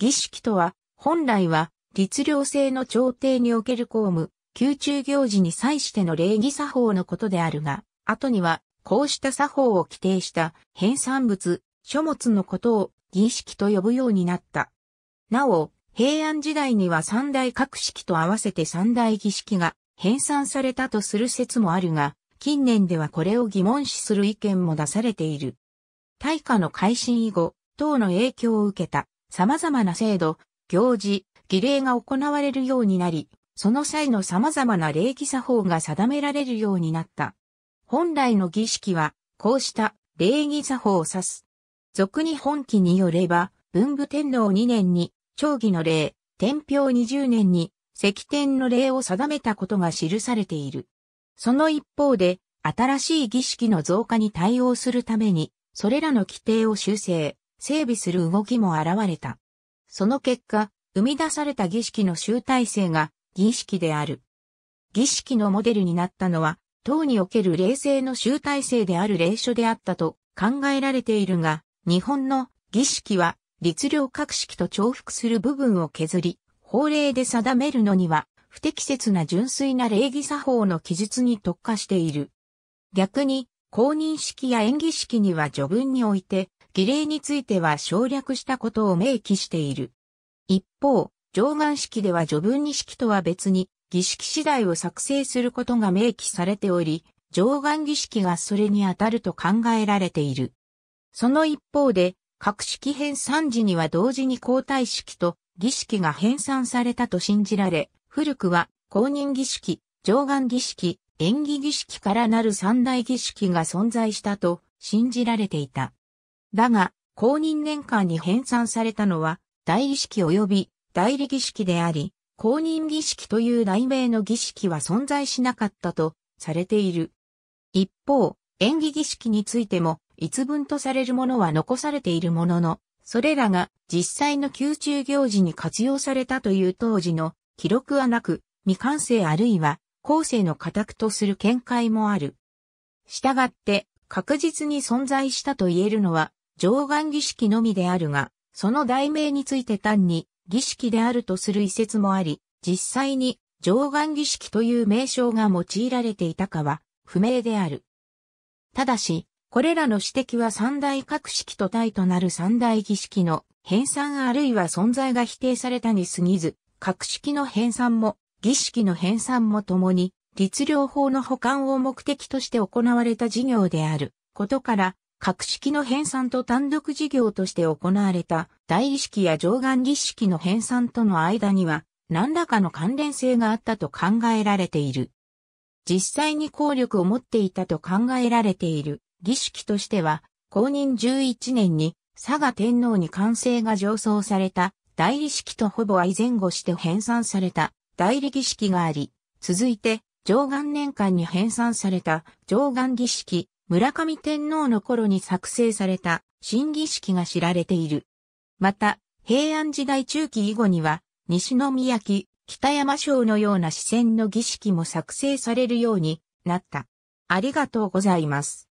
儀式とは、本来は、律令制の朝廷における公務、宮中行事に際しての礼儀作法のことであるが、後には、こうした作法を規定した編纂物、書物のことを儀式と呼ぶようになった。なお、平安時代には三大格式と合わせて三大儀式が編纂されたとする説もあるが、近年ではこれを疑問視する意見も出されている。大化の改新以後、等の影響を受けた様々な制度、行事、儀礼が行われるようになり、その際の様々な礼儀作法が定められるようになった。本来の儀式は、こうした礼儀作法を指す。俗に本記によれば、文武天皇2年に、長儀の礼、天平20年に、石天の礼を定めたことが記されている。その一方で、新しい儀式の増加に対応するために、それらの規定を修正。整備する動きも現れた。その結果、生み出された儀式の集大成が儀式である。儀式のモデルになったのは、唐における霊性の集大成である霊書であったと考えられているが、日本の儀式は律令格式と重複する部分を削り、法令で定めるのには、不適切な純粋な礼儀作法の記述に特化している。逆に、公認式や演技式には序文において、儀礼については省略したことを明記している。一方、上願式では序文二式とは別に、儀式次第を作成することが明記されており、上願儀式がそれに当たると考えられている。その一方で、各式編3時には同時に交代式と儀式が編纂されたと信じられ、古くは公認儀式、上願儀式、演技儀式からなる三大儀式が存在したと信じられていた。だが、公認年間に編纂されたのは、代理式及び代理儀式であり、公認儀式という題名の儀式は存在しなかったとされている。一方、演技儀式についても、一文とされるものは残されているものの、それらが実際の宮中行事に活用されたという当時の記録はなく、未完成あるいは後世の家宅とする見解もある。したがって確実に存在したと言えるのは、上岸儀式のみであるが、その題名について単に儀式であるとする一説もあり、実際に上岸儀式という名称が用いられていたかは不明である。ただし、これらの指摘は三大格式と体となる三大儀式の編纂あるいは存在が否定されたに過ぎず、格式の編纂も儀式の編纂も共に律令法の保管を目的として行われた事業であることから、格式の編纂と単独事業として行われた大理式や上岸儀式の編纂との間には何らかの関連性があったと考えられている。実際に効力を持っていたと考えられている儀式としては、公認11年に佐賀天皇に完成が上奏された代理式とほぼ相前後して編纂された代理儀式があり、続いて上岸年間に編纂された上岸儀式、村上天皇の頃に作成された新儀式が知られている。また、平安時代中期以後には、西宮城、北山省のような四川の儀式も作成されるようになった。ありがとうございます。